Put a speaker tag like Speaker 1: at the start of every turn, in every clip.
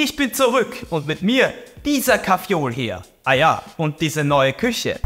Speaker 1: Ich bin zurück und mit mir dieser Kaffeeol hier. Ah ja, und diese neue Küche.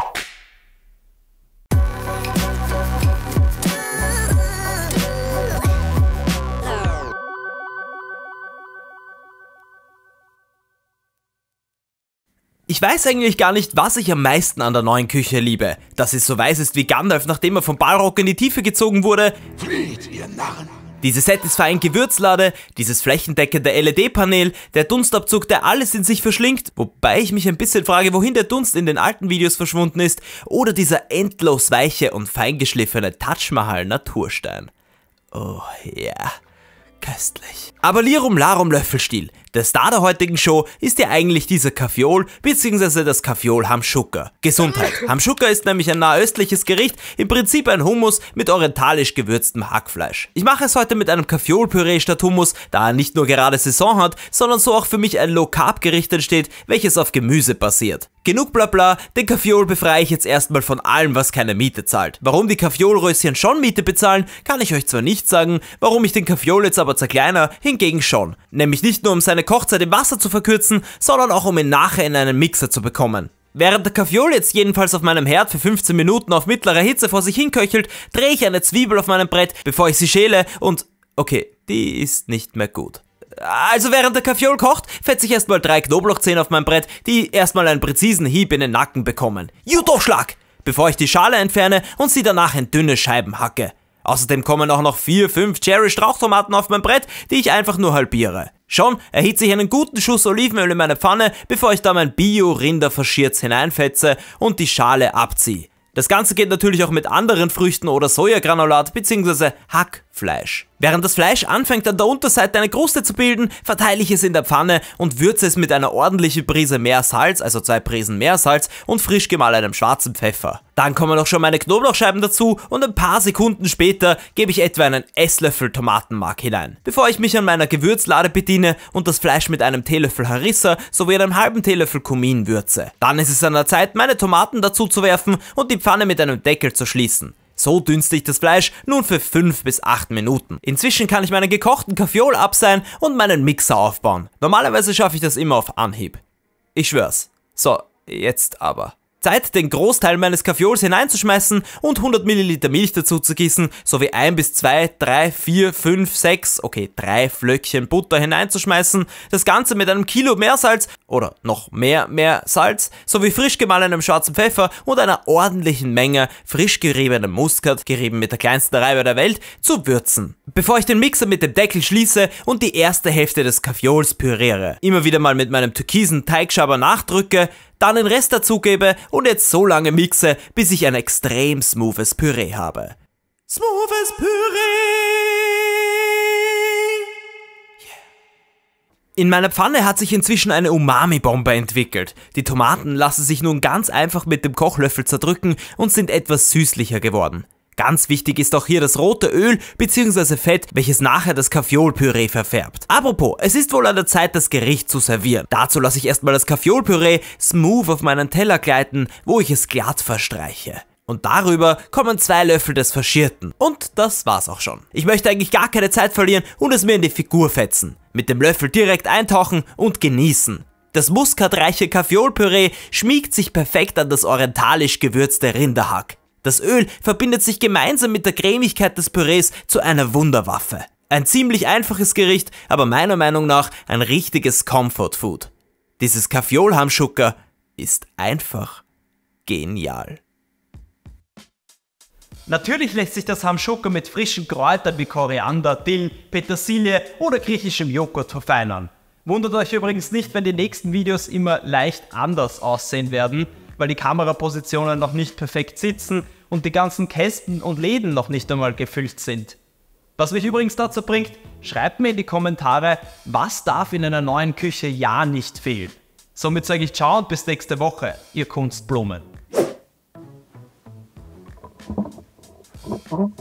Speaker 1: Ich weiß eigentlich gar nicht, was ich am meisten an der neuen Küche liebe. Dass sie so weiß ist wie Gandalf, nachdem er vom Balrog in die Tiefe gezogen wurde. Flieht, ihr Narren! Diese satisfying Gewürzlade, dieses flächendeckende LED-Panel, der Dunstabzug, der alles in sich verschlingt, wobei ich mich ein bisschen frage, wohin der Dunst in den alten Videos verschwunden ist, oder dieser endlos weiche und feingeschliffene Taj Mahal Naturstein. Oh ja, yeah. köstlich. Aber Lirum Larum Löffelstiel, der Star der heutigen Show ist ja eigentlich dieser Kaffeeol bzw. das Kaffeeol Hamschukka. Gesundheit. Hamschukka ist nämlich ein nahöstliches Gericht, im Prinzip ein Hummus mit orientalisch gewürztem Hackfleisch. Ich mache es heute mit einem Kaffeeol-Püree statt Hummus, da er nicht nur gerade Saison hat, sondern so auch für mich ein Low-Carb-Gericht entsteht, welches auf Gemüse basiert. Genug Blabla, den Kaffeeol befreie ich jetzt erstmal von allem, was keine Miete zahlt. Warum die Kaffeeolröschen schon Miete bezahlen, kann ich euch zwar nicht sagen, warum ich den Kaffeeol jetzt aber zerkleiner, hingegen schon. Nämlich nicht nur um seine seine Kochzeit im Wasser zu verkürzen, sondern auch um ihn nachher in einen Mixer zu bekommen. Während der Kaviol jetzt jedenfalls auf meinem Herd für 15 Minuten auf mittlerer Hitze vor sich hinköchelt, drehe ich eine Zwiebel auf meinem Brett, bevor ich sie schäle und... Okay, die ist nicht mehr gut. Also während der Kaffeeol kocht, fetze ich erstmal drei Knoblauchzehen auf mein Brett, die erstmal einen präzisen Hieb in den Nacken bekommen. Judo-Schlag! Bevor ich die Schale entferne und sie danach in dünne Scheiben hacke. Außerdem kommen auch noch vier, fünf Cherry-Strauchtomaten auf mein Brett, die ich einfach nur halbiere. Schon erhitze ich einen guten Schuss Olivenöl in meine Pfanne, bevor ich da mein Bio-Rinderverschirz hineinfetze und die Schale abziehe. Das Ganze geht natürlich auch mit anderen Früchten oder Sojagranulat bzw. Hack Fleisch. Während das Fleisch anfängt an der Unterseite eine Kruste zu bilden, verteile ich es in der Pfanne und würze es mit einer ordentlichen Prise Meersalz, also zwei Prisen Meersalz und frisch gemahlenem schwarzen Pfeffer. Dann kommen auch schon meine Knoblauchscheiben dazu und ein paar Sekunden später gebe ich etwa einen Esslöffel Tomatenmark hinein. Bevor ich mich an meiner Gewürzlade bediene und das Fleisch mit einem Teelöffel Harissa sowie einem halben Teelöffel Kumin würze. Dann ist es an der Zeit, meine Tomaten dazu zu werfen und die Pfanne mit einem Deckel zu schließen. So dünste ich das Fleisch nun für 5 bis 8 Minuten. Inzwischen kann ich meinen gekochten Kaffeeol abseihen und meinen Mixer aufbauen. Normalerweise schaffe ich das immer auf Anhieb. Ich schwör's. So, jetzt aber. Zeit, den Großteil meines Kaffeols hineinzuschmeißen und 100 Milliliter Milch dazu zu gießen, sowie ein bis zwei, drei, vier, fünf, sechs, okay, drei Flöckchen Butter hineinzuschmeißen. Das Ganze mit einem Kilo Meersalz oder noch mehr Meersalz, sowie frisch gemahlenem schwarzen Pfeffer und einer ordentlichen Menge frisch geriebenem Muskat, gerieben mit der kleinsten Reibe der Welt, zu würzen. Bevor ich den Mixer mit dem Deckel schließe und die erste Hälfte des Kaffeols püriere. Immer wieder mal mit meinem türkisen Teigschaber nachdrücke, dann den Rest dazugebe und jetzt so lange mixe, bis ich ein extrem smoothes Püree habe. Smoothes Püree! Yeah. In meiner Pfanne hat sich inzwischen eine Umami-Bombe entwickelt. Die Tomaten lassen sich nun ganz einfach mit dem Kochlöffel zerdrücken und sind etwas süßlicher geworden. Ganz wichtig ist auch hier das rote Öl bzw. Fett, welches nachher das Kaffeolpüree verfärbt. Apropos, es ist wohl an der Zeit, das Gericht zu servieren. Dazu lasse ich erstmal das Kaffeolpüree smooth auf meinen Teller gleiten, wo ich es glatt verstreiche. Und darüber kommen zwei Löffel des Verschierten. Und das war's auch schon. Ich möchte eigentlich gar keine Zeit verlieren und es mir in die Figur fetzen. Mit dem Löffel direkt eintauchen und genießen. Das muskatreiche Kaffeolpüree schmiegt sich perfekt an das orientalisch gewürzte Rinderhack. Das Öl verbindet sich gemeinsam mit der Cremigkeit des Pürees zu einer Wunderwaffe. Ein ziemlich einfaches Gericht, aber meiner Meinung nach ein richtiges Comfort Food. Dieses Kaffeolhamschucker ist einfach genial. Natürlich lässt sich das Hamschoka mit frischen Kräutern wie Koriander, Dill, Petersilie oder griechischem Joghurt verfeinern. Wundert euch übrigens nicht, wenn die nächsten Videos immer leicht anders aussehen werden, weil die Kamerapositionen noch nicht perfekt sitzen und die ganzen Kästen und Läden noch nicht einmal gefüllt sind. Was mich übrigens dazu bringt, schreibt mir in die Kommentare, was darf in einer neuen Küche ja nicht fehlen. Somit sage ich ciao und bis nächste Woche, ihr Kunstblumen. Mhm.